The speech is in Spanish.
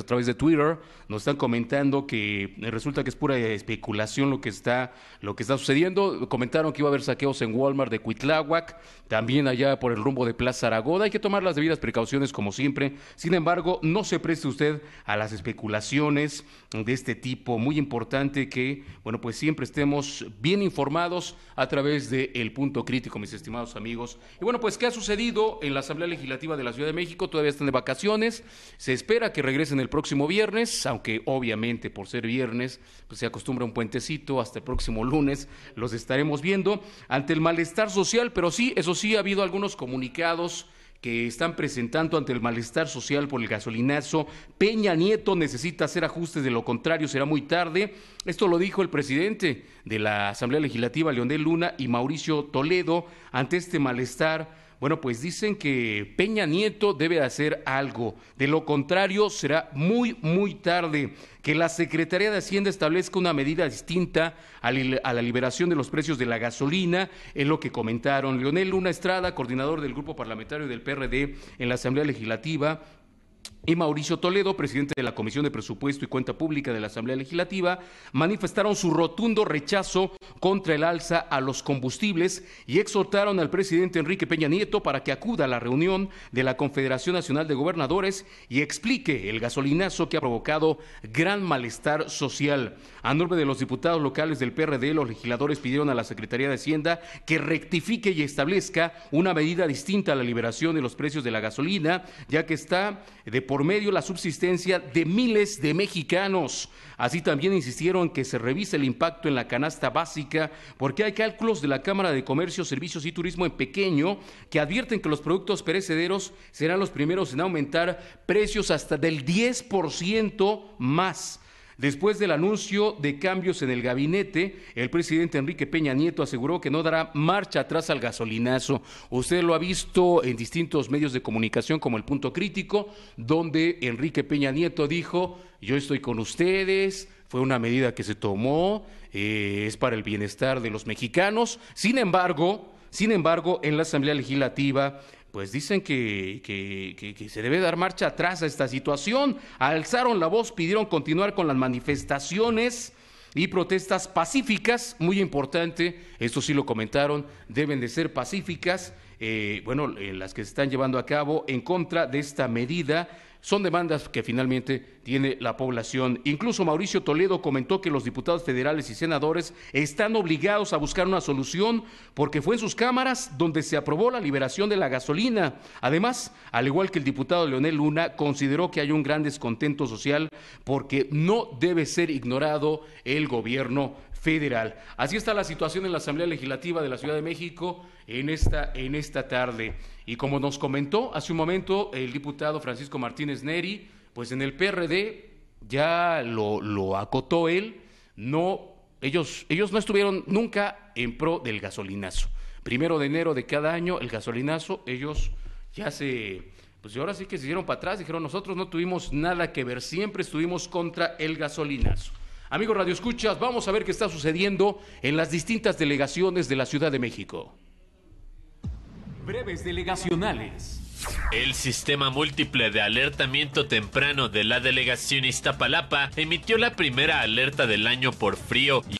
a través de Twitter nos están comentando que eh, resulta que es pura especulación lo que está lo que está sucediendo. Comentaron que iba a haber saqueos en Walmart de Cuitláhuac, también allá por el rumbo de Plaza Aragón, Hay que tomar las debidas precauciones como siempre. Sin embargo, no se preste usted a las especulaciones de este tipo. Muy importante que, bueno, pues siempre estemos bien informados a través del El Punto Crítico, mis estimados amigos. Y bueno, pues qué ha sucedido en la Asamblea Legislativa de la Ciudad de México? Todavía están de vacaciones. Se espera que regresen el el próximo viernes, aunque obviamente por ser viernes pues se acostumbra un puentecito, hasta el próximo lunes los estaremos viendo ante el malestar social, pero sí, eso sí, ha habido algunos comunicados que están presentando ante el malestar social por el gasolinazo. Peña Nieto necesita hacer ajustes, de lo contrario será muy tarde. Esto lo dijo el presidente de la Asamblea Legislativa, Leonel Luna, y Mauricio Toledo, ante este malestar bueno, pues dicen que Peña Nieto debe hacer algo. De lo contrario, será muy, muy tarde que la Secretaría de Hacienda establezca una medida distinta a la liberación de los precios de la gasolina, es lo que comentaron Leonel Luna Estrada, coordinador del Grupo Parlamentario del PRD en la Asamblea Legislativa, y Mauricio Toledo, presidente de la Comisión de Presupuesto y Cuenta Pública de la Asamblea Legislativa, manifestaron su rotundo rechazo contra el alza a los combustibles y exhortaron al presidente Enrique Peña Nieto para que acuda a la reunión de la Confederación Nacional de Gobernadores y explique el gasolinazo que ha provocado gran malestar social. A nombre de los diputados locales del PRD, los legisladores pidieron a la Secretaría de Hacienda que rectifique y establezca una medida distinta a la liberación de los precios de la gasolina, ya que está de por medio la subsistencia de miles de mexicanos. Así también insistieron que se revise el impacto en la canasta básica, porque hay cálculos de la Cámara de Comercio, Servicios y Turismo en pequeño que advierten que los productos perecederos serán los primeros en aumentar precios hasta del 10% más. Después del anuncio de cambios en el gabinete, el presidente Enrique Peña Nieto aseguró que no dará marcha atrás al gasolinazo. Usted lo ha visto en distintos medios de comunicación como el punto crítico, donde Enrique Peña Nieto dijo, yo estoy con ustedes, fue una medida que se tomó, eh, es para el bienestar de los mexicanos. Sin embargo, sin embargo, en la Asamblea Legislativa, pues dicen que, se debe dar marcha atrás a esta situación. Alzaron la voz, pidieron continuar con las manifestaciones y protestas pacíficas, muy importante, esto sí lo comentaron, deben de ser pacíficas, eh, bueno, eh, las que se están llevando a cabo en contra de esta medida son demandas que finalmente tiene la población. Incluso Mauricio Toledo comentó que los diputados federales y senadores están obligados a buscar una solución porque fue en sus cámaras donde se aprobó la liberación de la gasolina. Además, al igual que el diputado Leonel Luna, consideró que hay un gran descontento social porque no debe ser ignorado el gobierno Federal. Así está la situación en la Asamblea Legislativa de la Ciudad de México en esta, en esta tarde. Y como nos comentó hace un momento el diputado Francisco Martínez Neri, pues en el PRD ya lo, lo acotó él, no, ellos, ellos no estuvieron nunca en pro del gasolinazo. Primero de enero de cada año, el gasolinazo, ellos ya se, pues ahora sí que se dieron para atrás, dijeron nosotros no tuvimos nada que ver, siempre estuvimos contra el gasolinazo. Amigos Radio Escuchas, vamos a ver qué está sucediendo en las distintas delegaciones de la Ciudad de México. Breves delegacionales. El sistema múltiple de alertamiento temprano de la delegación Iztapalapa emitió la primera alerta del año por frío y